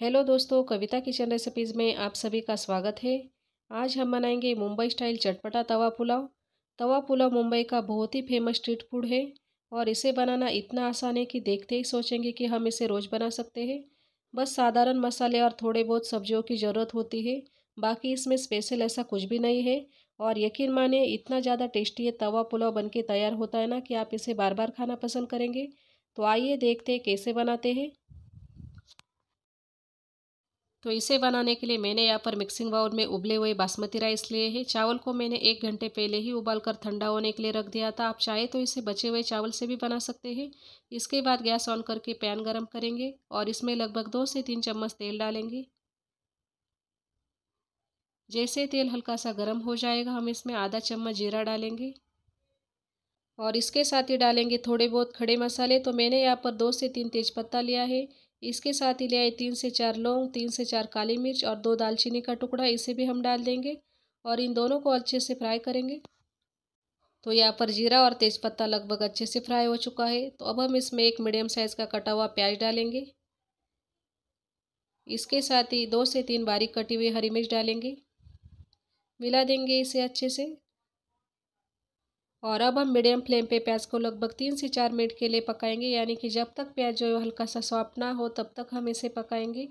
hello दोस्तों कविता kitchen recipes में आप सभी का स्वागत है आज हम बनाएंगे मुंबई स्टाइल चटपटा तवा पुलाव तवा पुलाव मुंबई का बहुत ही फेमस स्ट्रीट फूड है और इसे बनाना इतना आसान है कि देखते ही सोचेंगे कि हम इसे रोज़ बना सकते हैं बस साधारण मसाले और थोड़े बहुत सब्जियों की ज़रूरत होती है बाकी इसमें स्पेशल ऐसा कुछ भी नहीं है और यकीन मानिए इतना ज़्यादा टेस्टी है तवा पुलाव बन के तैयार होता है ना कि आप इसे बार बार खाना पसंद करेंगे तो आइए देखते कैसे बनाते हैं तो इसे बनाने के लिए मैंने यहाँ पर मिक्सिंग बाउल में उबले हुए बासमती राइस लिए हैं चावल को मैंने एक घंटे पहले ही उबाल कर ठंडा होने के लिए रख दिया था आप चाहे तो इसे बचे हुए चावल से भी बना सकते हैं इसके बाद गैस ऑन करके पैन गरम करेंगे और इसमें लगभग दो से तीन चम्मच तेल डालेंगे जैसे तेल हल्का सा गर्म हो जाएगा हम इसमें आधा चम्मच जीरा डालेंगे और इसके साथ ही डालेंगे थोड़े बहुत खड़े मसाले तो मैंने यहाँ पर दो से तीन तेज़पत्ता लिया है इसके साथ ही ले आए तीन से चार लौंग तीन से चार काली मिर्च और दो दालचीनी का टुकड़ा इसे भी हम डाल देंगे और इन दोनों को अच्छे से फ्राई करेंगे तो यहाँ पर जीरा और तेज़पत्ता लगभग अच्छे से फ्राई हो चुका है तो अब हम इसमें एक मीडियम साइज़ का कटा हुआ प्याज डालेंगे इसके साथ ही दो से तीन बारीक कटी हुई हरी मिर्च डालेंगे मिला देंगे इसे अच्छे से और अब हम मीडियम फ्लेम पे प्याज को लगभग तीन से चार मिनट के लिए पकाएंगे यानी कि जब तक प्याज जो है हल्का सा सॉफ्ट ना हो तब तक हम इसे पकाएंगे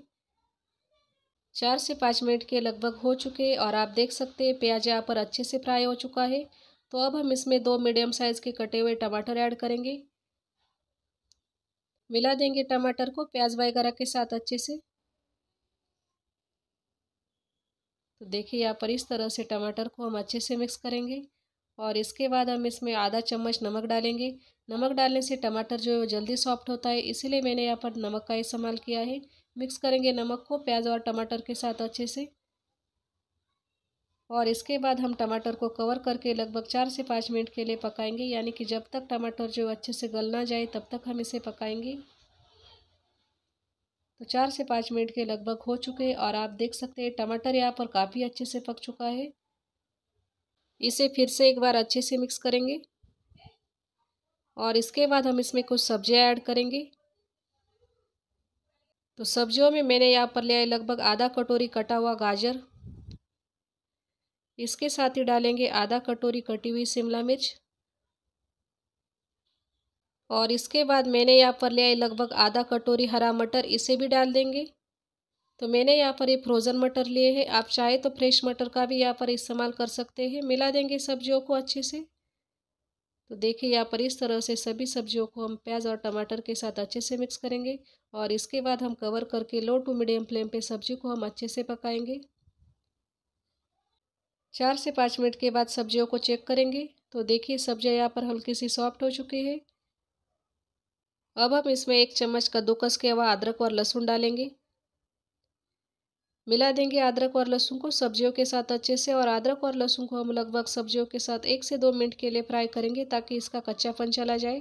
चार से पाँच मिनट के लगभग हो चुके और आप देख सकते हैं प्याज यहाँ पर अच्छे से फ्राई हो चुका है तो अब हम इसमें दो मीडियम साइज़ के कटे हुए टमाटर ऐड करेंगे मिला देंगे टमाटर को प्याज वगैरह के साथ अच्छे से तो देखिए यहाँ पर इस तरह से टमाटर को हम अच्छे से मिक्स करेंगे और इसके बाद हम इसमें आधा चम्मच नमक डालेंगे नमक डालने से टमाटर जो है वो जल्दी सॉफ्ट होता है इसीलिए मैंने यहाँ पर नमक का इस्तेमाल किया है मिक्स करेंगे नमक को प्याज और टमाटर के साथ अच्छे से और इसके बाद हम टमाटर को कवर करके लगभग चार से पाँच मिनट के लिए पकाएंगे यानी कि जब तक टमाटर जो अच्छे से गल ना जाए तब तक हम इसे पकाएंगे तो चार से पाँच मिनट के लगभग हो चुके हैं और आप देख सकते हैं टमाटर यहाँ पर काफ़ी अच्छे से पक चुका है इसे फिर से एक बार अच्छे से मिक्स करेंगे और इसके बाद हम इसमें कुछ सब्जियां ऐड करेंगे तो सब्जियों में मैंने यहाँ पर लिया है लगभग आधा कटोरी कटा हुआ गाजर इसके साथ ही डालेंगे आधा कटोरी कटी हुई शिमला मिर्च और इसके बाद मैंने यहाँ पर लिया है लगभग आधा कटोरी हरा मटर इसे भी डाल देंगे तो मैंने यहाँ पर ये फ्रोज़न मटर लिए हैं आप चाहे तो फ्रेश मटर का भी यहाँ पर इस्तेमाल कर सकते हैं मिला देंगे सब्जियों को अच्छे से तो देखिए यहाँ पर इस तरह से सभी सब्जियों को हम प्याज और टमाटर के साथ अच्छे से मिक्स करेंगे और इसके बाद हम कवर करके लो टू मीडियम फ्लेम पे सब्जी को हम अच्छे से पकाएंगे चार से पाँच मिनट के बाद सब्जियों को चेक करेंगे तो देखिए सब्जियाँ यहाँ पर हल्की सी सॉफ्ट हो चुकी है अब हम इसमें एक चम्मच कद्दूकस के हुआ अदरक और लहसुन डालेंगे मिला देंगे अदरक और लहसुन को सब्जियों के साथ अच्छे से और अदरक और लहसुन को हम लगभग सब्जियों के साथ एक से दो मिनट के लिए फ्राई करेंगे ताकि इसका कच्चापन चला जाए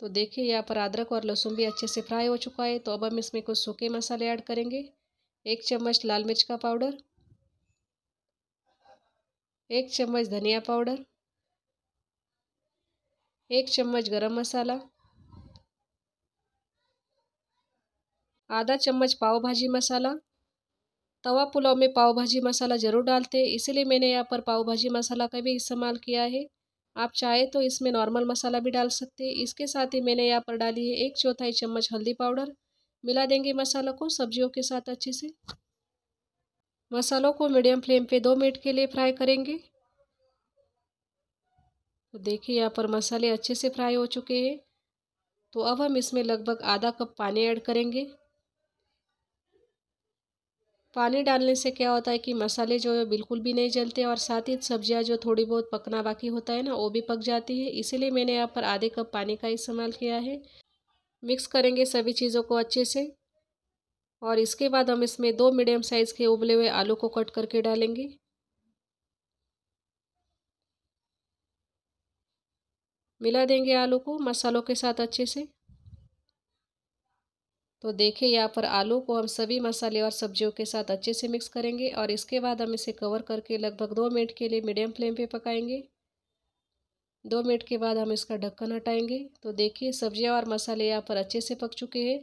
तो देखिए यहाँ पर अदरक और लहसुन भी अच्छे से फ्राई हो चुका है तो अब हम इसमें कुछ सूखे मसाले ऐड करेंगे एक चम्मच लाल मिर्च का पाउडर एक चम्मच धनिया पाउडर एक चम्मच गरम मसाला आधा चम्मच पाव भाजी मसाला तवा पुलाव में पाव भाजी मसाला ज़रूर डालते हैं इसीलिए मैंने यहाँ पर पाव भाजी मसाला का भी इस्तेमाल किया है आप चाहे तो इसमें नॉर्मल मसाला भी डाल सकते हैं इसके साथ ही मैंने यहाँ पर डाली है एक चौथाई चम्मच हल्दी पाउडर मिला देंगे मसाला को सब्जियों के साथ अच्छे से मसालों को मीडियम फ्लेम पे दो मिनट के लिए फ्राई करेंगे तो देखिए यहाँ पर मसाले अच्छे से फ्राई हो चुके हैं तो अब हम इसमें लगभग आधा कप पानी ऐड करेंगे पानी डालने से क्या होता है कि मसाले जो है बिल्कुल भी नहीं जलते और साथ ही सब्जियां जो थोड़ी बहुत पकना बाकी होता है ना वो भी पक जाती है इसीलिए मैंने यहाँ पर आधे कप पानी का इस्तेमाल किया है मिक्स करेंगे सभी चीज़ों को अच्छे से और इसके बाद हम इसमें दो मीडियम साइज़ के उबले हुए आलू को कट करके डालेंगे मिला देंगे आलू को मसालों के साथ अच्छे से तो देखिए यहाँ पर आलू को हम सभी मसाले और सब्जियों के साथ अच्छे से मिक्स करेंगे और इसके बाद हम इसे कवर करके लगभग दो मिनट के लिए मीडियम फ्लेम पे पकाएंगे दो मिनट के बाद हम इसका ढक्कन हटाएंगे तो देखिए सब्जियाँ और मसाले यहाँ पर अच्छे से पक चुके हैं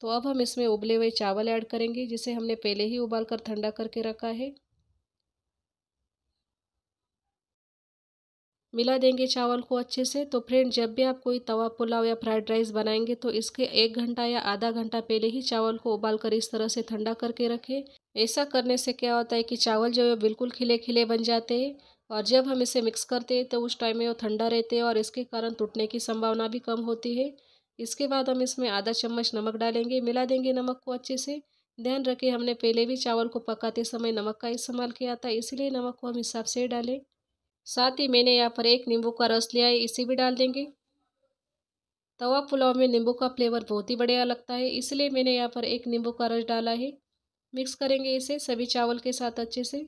तो अब हम इसमें उबले हुए चावल ऐड करेंगे जिसे हमने पहले ही उबाल कर ठंडा करके रखा है मिला देंगे चावल को अच्छे से तो फ्रेंड जब भी आप कोई तवा पुलाव या फ्राइड राइस बनाएंगे तो इसके एक घंटा या आधा घंटा पहले ही चावल को उबाल कर इस तरह से ठंडा करके रखें ऐसा करने से क्या होता है कि चावल जो है बिल्कुल खिले खिले बन जाते हैं और जब हम इसे मिक्स करते हैं तो उस टाइम में वो ठंडा रहते हैं और इसके कारण टूटने की संभावना भी कम होती है इसके बाद हम इसमें आधा चम्मच नमक डालेंगे मिला देंगे नमक को अच्छे से ध्यान रखें हमने पहले भी चावल को पकाते समय नमक का इस्तेमाल किया था इसलिए नमक को हम हिसाब से डालें साथ ही मैंने यहाँ पर एक नींबू का रस लिया है इसे भी डाल देंगे तवा पुलाव में नींबू का फ्लेवर बहुत ही बढ़िया लगता है इसलिए मैंने यहाँ पर एक नींबू का रस डाला है मिक्स करेंगे इसे सभी चावल के साथ अच्छे से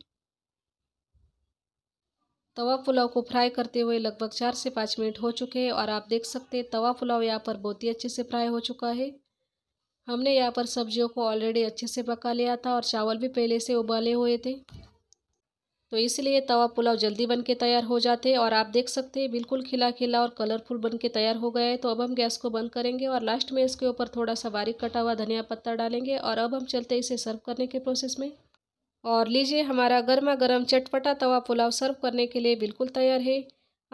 तवा पुलाव को फ्राई करते हुए लगभग चार से पाँच मिनट हो चुके हैं और आप देख सकते हैं तवा पुलाव यहाँ पर बहुत ही अच्छे से फ्राई हो चुका है हमने यहाँ पर सब्जियों को ऑलरेडी अच्छे से पका लिया था और चावल भी पहले से उबाले हुए थे तो इसलिए तवा पुलाव जल्दी बन के तैयार हो जाते हैं और आप देख सकते हैं बिल्कुल खिला खिला और कलरफुल बन के तैयार हो गया है तो अब हम गैस को बंद करेंगे और लास्ट में इसके ऊपर थोड़ा सा बारीक कटा हुआ धनिया पत्ता डालेंगे और अब हम चलते इसे सर्व करने के प्रोसेस में और लीजिए हमारा गर्मा गर्म चटपटा तवा पुलाव सर्व करने के लिए बिल्कुल तैयार है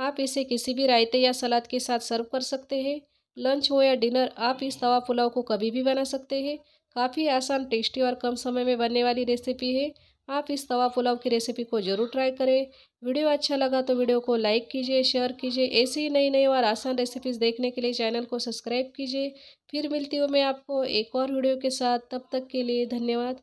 आप इसे किसी भी रायते या सलाद के साथ सर्व कर सकते हैं लंच हो या डिनर आप इस तवा पुलाव को कभी भी बना सकते हैं काफ़ी आसान टेस्टी और कम समय में बनने वाली रेसिपी है आप इस तवा पुलाव की रेसिपी को ज़रूर ट्राई करें वीडियो अच्छा लगा तो वीडियो को लाइक कीजिए शेयर कीजिए ऐसी ही नई नई और आसान रेसिपीज़ देखने के लिए चैनल को सब्सक्राइब कीजिए फिर मिलती हूँ मैं आपको एक और वीडियो के साथ तब तक के लिए धन्यवाद